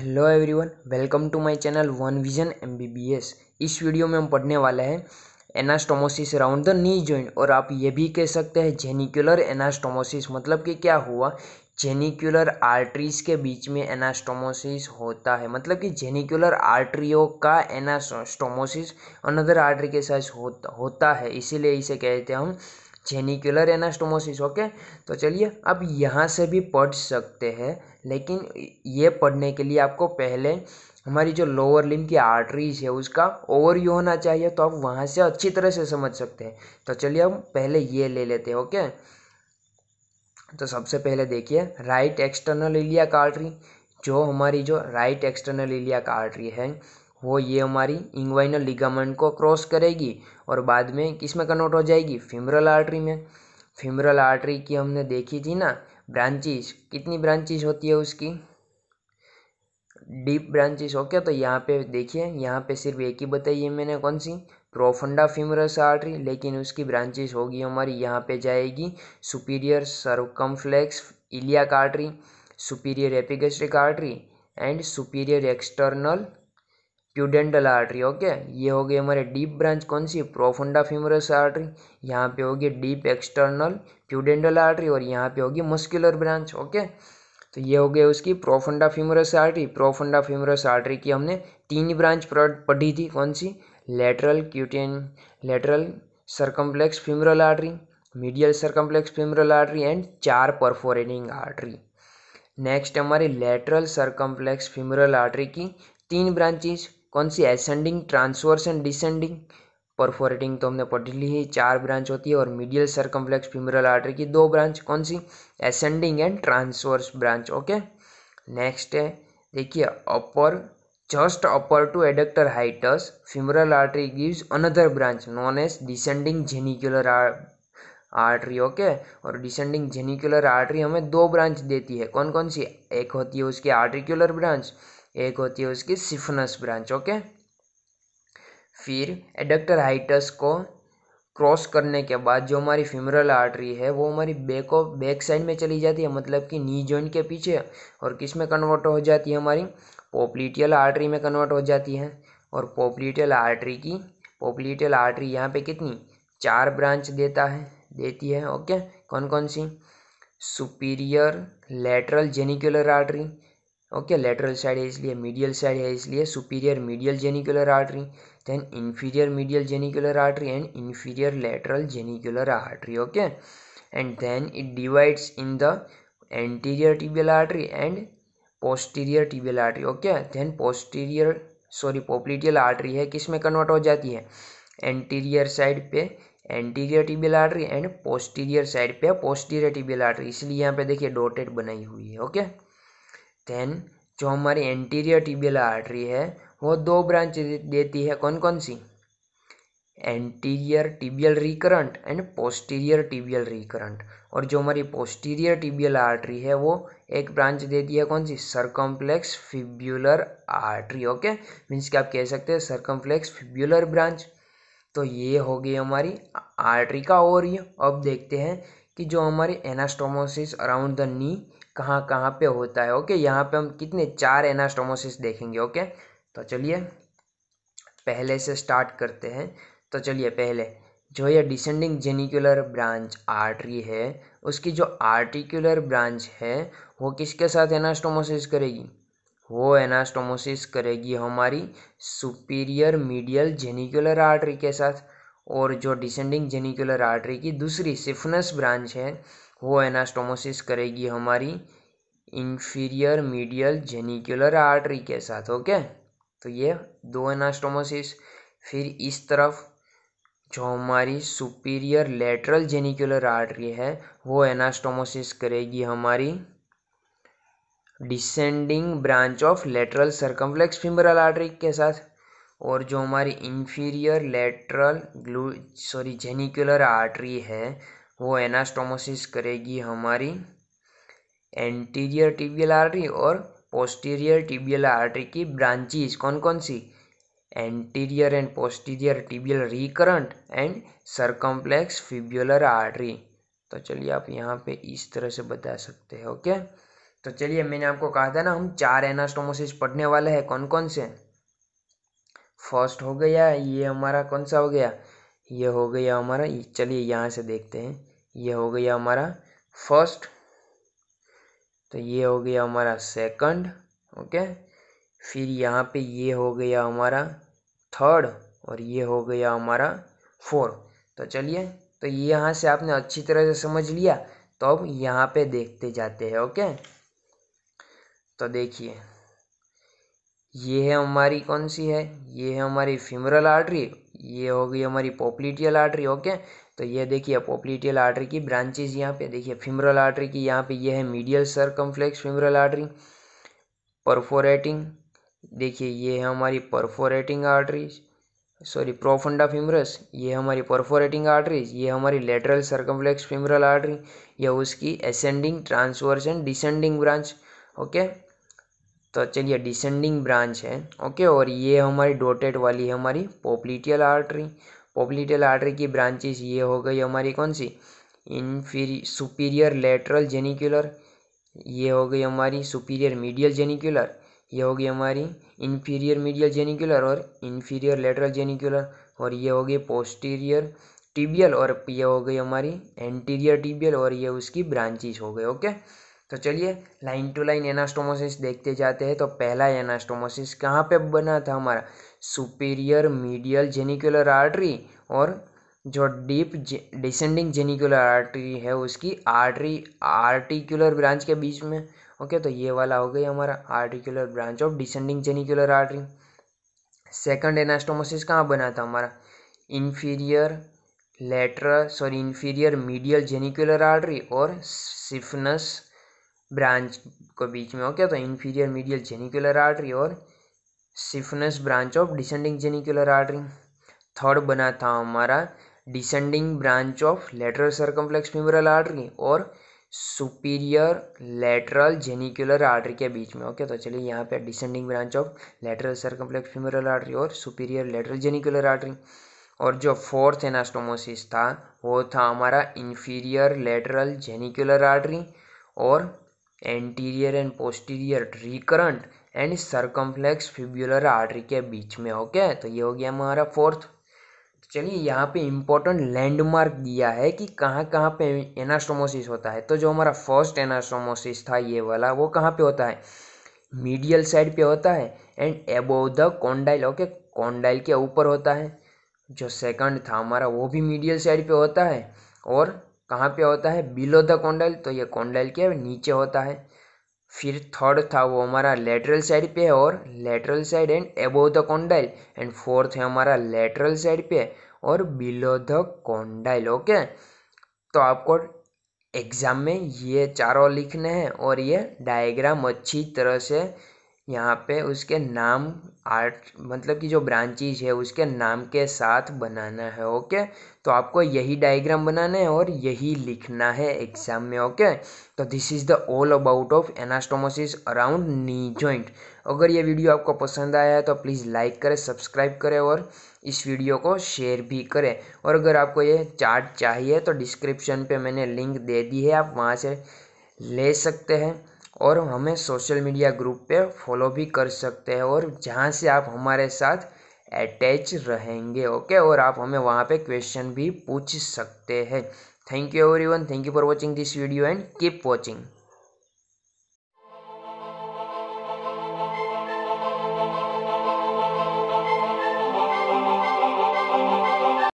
Hello everyone welcome to my channel one vision MBBS इस video में हम पढ़ने वाले हैं anastomosis around the knee joint और आप ये भी कह सकते हैं जेनिकुलर एनास्टोमोसिस मतलब कि क्या हुआ जेनिकुलर आर्टरीज के बीच में एनास्टोमोसिस होता है मतलब कि जेनिकुलर आर्टरियों का एनास्टोमोसिस अनदर आर्टरी के साथ होता है इसीलिए इसे कहते हैं हम जेनिकुलर एनास्टोमोसिस ओके तो चलिए अब यहाँ से भी पढ़ सकते हैं लेकिन ये पढ़ने के लिए आपको पहले हमारी जो लोअर लिम की आर्टरीज है उसका ओवर यू होना चाहिए तो आप वहाँ से अच्छी तरह से समझ सकते हैं तो चलिए हम पहले ये ले लेते हैं ओके तो सबसे पहले देखिए राइट एक्सटर्नल इलिया का आर्टरी जो हमारी जो राइट एक्सटर्नल इलिया का आर्टरी है वो ये हमारी इंग्वाइनल लिगामेंट को क्रॉस करेगी और बाद में किस में कन्वर्ट हो जाएगी फिमरल आर्टरी में फिमरल आर्टरी की हमने देखी थी ना ब्रांचेस कितनी ब्रांचेस होती है उसकी डीप ब्रांचेस ओके तो यहाँ पे देखिए यहाँ पे सिर्फ एक ही बताई है मैंने कौन सी प्रोफंडा फिमरस आर्टरी लेकिन उसकी ब्रांचेस होगी हमारी यहाँ पे जाएगी superior circumflex iliac artery superior epigastric artery and superior external pudendal artery okay ये हो गई हमारे डीप ब्रांच कौन सी प्रोफुंडा फ्यूमरस आर्टरी यहाँ पे होगी डीप एक्सटर्नल प्यूडेंटल आर्टरी और यहाँ पे होगी मस्कुलर ब्रांच ओके तो ये हो गया उसकी प्रोफुंडा फ्यूमरस आर्टरी प्रोफुंडा फ्यूमरस आर्टरी की हमने तीन ब्रांच पढ़ी थी कौन सी lateral cutaneous lateral circumflex femoral artery medial circumflex femoral artery and चार परफोरेटिंग आर्टरी नेक्स्ट हमारी लेटरल सरकम्प्लेक्स फ्यूमरल आर्टरी की तीन ब्रांचेज कौन सी ascending transverse and descending perforating तो हमने पढ़ ली है चार ब्रांच होती है और मीडियल सर्कम्फ्लेक्स फिमरल आर्टरी की दो ब्रांच कौन सी ascending and transverse branch okay next है देखिए upper just upper to adductor hiatus femoral artery gives another branch known as descending genicular artery okay और डिसेंडिंग जेनिकुलर आर्टरी हमें दो ब्रांच देती है कौन कौन सी एक होती है उसकी आर्टिकुलर ब्रांच एक होती है उसकी सिफनस ब्रांच ओके फिर एडक्टर हाइटस को क्रॉस करने के बाद जो हमारी फिमरल आर्टरी है वो हमारी बैक ऑफ बैक साइड में चली जाती है मतलब कि नी जॉइंट के पीछे और किस में कन्वर्ट हो जाती है हमारी पोपलीटियल आर्टरी में कन्वर्ट हो जाती है और पोपलीटियल आर्टरी की पोपलीटियल आर्टरी यहाँ पे कितनी चार ब्रांच देता है देती है ओके कौन कौन सी superior lateral genicular artery okay lateral side है इसलिए मीडियल साइड है इसलिए superior medial genicular artery then inferior medial genicular artery and inferior lateral genicular artery okay and then it divides in the anterior tibial artery and posterior tibial artery okay then posterior sorry popliteal artery है किस में convert हो जाती है anterior side पे anterior tibial artery and posterior side पे posterior tibial artery इसलिए यहाँ पे देखिए डोटेड बनाई हुई है ओके okay? देन जो हमारी एंटीरियर टिबियल आर्टरी है वो दो ब्रांच देती है कौन कौन सी anterior tibial recurrent and posterior tibial recurrent और जो हमारी पोस्टीरियर टिबियल आर्टरी है वो एक ब्रांच देती है कौन सी circumflex fibular artery okay means कि आप कह सकते हैं सरकम्प्लेक्स फिब्यूलर ब्रांच तो ये हो गई हमारी आर्टरी का ओरिय अब देखते हैं कि जो हमारे एनास्टोमोसिस अराउंड द नी कहाँ कहाँ पे होता है ओके यहाँ पे हम कितने चार एनास्टोमोसिस देखेंगे ओके तो चलिए पहले से स्टार्ट करते हैं तो चलिए पहले जो ये डिसेंडिंग जेनिकुलर ब्रांच आर्टरी है उसकी जो आर्टिकुलर ब्रांच है वो किसके साथ एनास्टोमोसिस करेगी वो एनास्टोमोसिस करेगी हमारी सुपीरियर मीडियल जेनिकुलर आर्टरी के साथ और जो डिसेंडिंग जेनिकुलर आर्टरी की दूसरी सिफनस ब्रांच है वो एनास्टोमोसिस करेगी हमारी इन्फीरियर मीडियल जेनिकुलर आर्टरी के साथ ओके तो ये दो एनास्टोमोसिस फिर इस तरफ जो हमारी सुपीरियर लेटरल जेनिकुलर आर्टरी है वो एनास्टोमोसिस करेगी हमारी descending branch of lateral circumflex femoral artery के साथ और जो हमारी इन्फीरियर लेटरल ग्लू सॉरी जेनिकुलर आर्टरी है वो एनास्टोमोसिस करेगी हमारी एंटीरियर टिबियल आर्टरी और पोस्टीरियर टिबियल आर्टरी की ब्रांचिज़ कौन कौन सी anterior and posterior tibial recurrent and circumflex fibular artery तो चलिए आप यहाँ पे इस तरह से बता सकते हैं ओके तो चलिए मैंने आपको कहा था ना हम चार एनास्टोमोसिस पढ़ने वाले हैं कौन कौन से फर्स्ट हो गया ये हमारा कौन सा हो गया ये हो गया हमारा चलिए यहाँ से देखते हैं ये हो गया हमारा फर्स्ट तो ये हो गया हमारा सेकंड ओके फिर यहाँ पे ये हो गया हमारा थर्ड और ये हो गया हमारा फोर तो चलिए तो ये यहाँ से आपने अच्छी तरह से समझ लिया तो अब यहाँ पे देखते जाते हैं ओके तो देखिए ये है हमारी कौन सी है ये है हमारी फिमरल आर्टरी ये हो गई हमारी पॉपलीटियल आर्टरी ओके तो ये देखिए पॉपलीटियल आर्टरी की ब्रांचेज यहाँ पे देखिए फिमरल आर्टरी की यहाँ पे ये है medial circumflex femoral artery perforating देखिए ये है हमारी perforating artery sorry profunda femoris ये हमारी परफोरेटिंग आर्टरीज ये हमारी लेटरल सरकमफ्लेक्स फिमरल आर्टरी या उसकी ascending transverse and descending branch okay तो चलिए डिसेंडिंग ब्रांच है ओके और ये हमारी डोटेड वाली है हमारी पोपलीटियल आर्टरी पोपलीटियल आर्टरी की ब्रांचेस ये हो गई हमारी कौन सी इनफीरी सुपीरियर लेटरल जेनिकुलर ये हो गई हमारी सुपीरियर मीडियल जेनिकुलर ये गई हमारी इन्फीरियर मीडियल जेनिकुलर और इन्फीरियर लेटरल जेनिकुलर और ये हो गई पोस्टीरियर टिबियल और ये हो गई हमारी एंटीरियर टिबियल और ये उसकी ब्रांचेज हो गए ओके तो चलिए लाइन टू लाइन एनास्टोमोसिस देखते जाते हैं तो पहला एनास्टोमोसिस कहाँ पे बना था हमारा सुपीरियर मीडियल जेनिकुलर आर्टरी और जो डीप डिसेंडिंग जेनिकुलर आर्टरी है उसकी आर्टरी आर्टिकुलर ब्रांच के बीच में ओके तो ये वाला हो गई हमारा articular branch of descending genicular artery second anastomosis कहाँ बना था हमारा inferior later sorry inferior medial genicular artery और सिफनस ब्रांच को बीच में हो गया तो इन्फीरियर मीडियल जेनिकुलर आर्टरी और saphenous branch of descending genicular artery third बना था हमारा descending branch of lateral circumflex femoral artery और सुपीरियर लेटरल जेनिकुलर आर्टरी के बीच में ओके तो चलिए यहाँ पे descending branch of lateral circumflex femoral artery और सुपीरियर लेटरल जेनिकुलर आर्टरी और जो फोर्थ एनास्टोमोसिस था वो था हमारा इन्फीरियर लेटरल जेनिकुलर आर्टरी और anterior and posterior recurrent and circumflex fibular artery के बीच में ओके तो ये हो गया हमारा फोर्थ तो चलिए यहाँ पे इम्पोर्टेंट लैंडमार्क दिया है कि कहाँ कहाँ पे एनास्टोमोसिस होता है तो जो हमारा फर्स्ट एनास्टोमोसिस था ये वाला वो कहाँ पे होता है मीडियल साइड पे होता है and above the condyle okay condyle के ऊपर होता है जो सेकंड था हमारा वो भी मीडियल साइड पे होता है और कहाँ पे होता है बिलो द कॉन्डाइल तो ये कॉन्डाइल के नीचे होता है फिर थर्ड था वो हमारा लेटरल साइड पे है और lateral side and above the condyle and fourth है हमारा लेटरल साइड पे और बिलो द कॉन्डाइल ओके तो आपको एग्ज़ाम में ये चारों लिखने हैं और ये डायग्राम अच्छी तरह से यहाँ पे उसके नाम आर्ट मतलब कि जो ब्रांचेज है उसके नाम के साथ बनाना है ओके तो आपको यही डायग्राम बनाना है और यही लिखना है एग्जाम में ओके तो this is the all about of anastomosis around knee joint अगर ये वीडियो आपको पसंद आया है तो प्लीज़ लाइक करें सब्सक्राइब करें और इस वीडियो को शेयर भी करें और अगर आपको ये चार्ट चाहिए तो डिस्क्रिप्शन पर मैंने लिंक दे दी है आप वहाँ से ले सकते हैं और हमें सोशल मीडिया ग्रुप पे फॉलो भी कर सकते हैं और जहाँ से आप हमारे साथ अटैच रहेंगे ओके और आप हमें वहाँ पे क्वेश्चन भी पूछ सकते हैं thank you everyone thank you for watching this video and keep watching